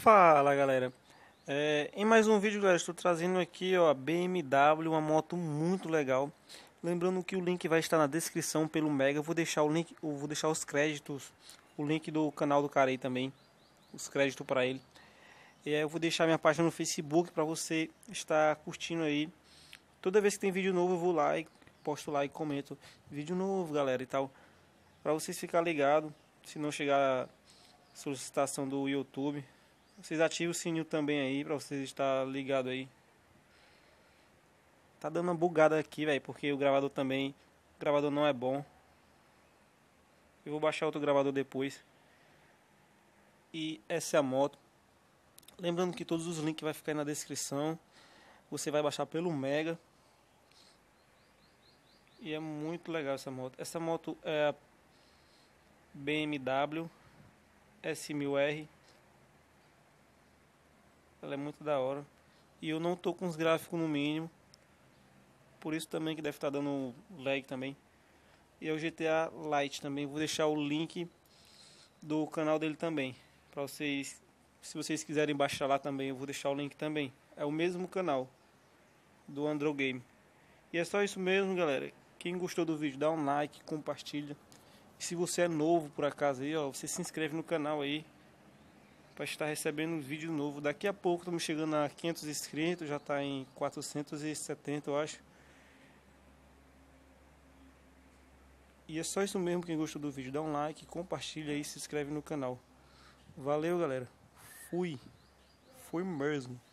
Fala galera, é, em mais um vídeo galera, estou trazendo aqui ó, a BMW, uma moto muito legal Lembrando que o link vai estar na descrição pelo Mega, vou deixar o link, vou deixar os créditos, o link do canal do cara aí também Os créditos para ele E aí eu vou deixar minha página no Facebook para você estar curtindo aí Toda vez que tem vídeo novo eu vou lá e posto lá e comento Vídeo novo galera e tal Para vocês ficarem ligados, se não chegar a solicitação do YouTube vocês ativem o sininho também aí pra vocês estar ligado aí. Tá dando uma bugada aqui, velho, porque o gravador também. O gravador não é bom. Eu vou baixar outro gravador depois. E essa é a moto. Lembrando que todos os links vai ficar aí na descrição. Você vai baixar pelo Mega. E é muito legal essa moto. Essa moto é a BMW S1000R ela é muito da hora. E eu não tô com os gráficos no mínimo. Por isso também que deve estar tá dando lag também. E é o GTA Lite também. Vou deixar o link do canal dele também. Pra vocês. Se vocês quiserem baixar lá também, eu vou deixar o link também. É o mesmo canal do Andro Game. E é só isso mesmo, galera. Quem gostou do vídeo, dá um like, compartilha. E se você é novo por acaso aí, ó, você se inscreve no canal aí para estar tá recebendo um vídeo novo. Daqui a pouco estamos chegando a 500 inscritos, já está em 470, eu acho. E é só isso mesmo, quem gostou do vídeo, dá um like, compartilha e se inscreve no canal. Valeu, galera. Fui. Fui mesmo.